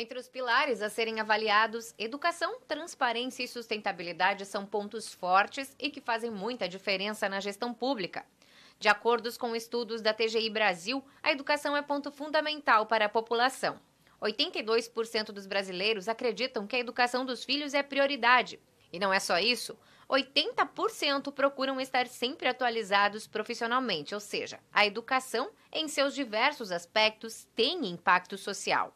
Entre os pilares a serem avaliados, educação, transparência e sustentabilidade são pontos fortes e que fazem muita diferença na gestão pública. De acordo com estudos da TGI Brasil, a educação é ponto fundamental para a população. 82% dos brasileiros acreditam que a educação dos filhos é prioridade. E não é só isso, 80% procuram estar sempre atualizados profissionalmente, ou seja, a educação, em seus diversos aspectos, tem impacto social.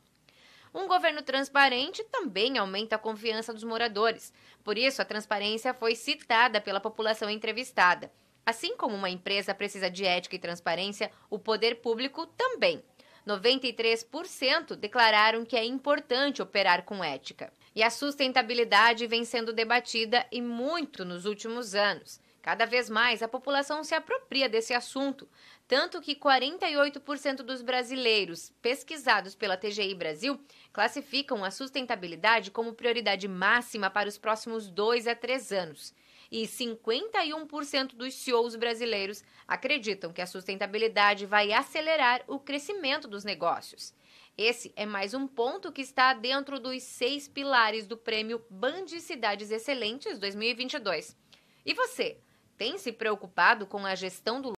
Um governo transparente também aumenta a confiança dos moradores. Por isso, a transparência foi citada pela população entrevistada. Assim como uma empresa precisa de ética e transparência, o poder público também. 93% declararam que é importante operar com ética. E a sustentabilidade vem sendo debatida e muito nos últimos anos. Cada vez mais a população se apropria desse assunto, tanto que 48% dos brasileiros pesquisados pela TGI Brasil classificam a sustentabilidade como prioridade máxima para os próximos dois a três anos e 51% dos CEOs brasileiros acreditam que a sustentabilidade vai acelerar o crescimento dos negócios. Esse é mais um ponto que está dentro dos seis pilares do prêmio Band Cidades Excelentes 2022. E você, tem se preocupado com a gestão do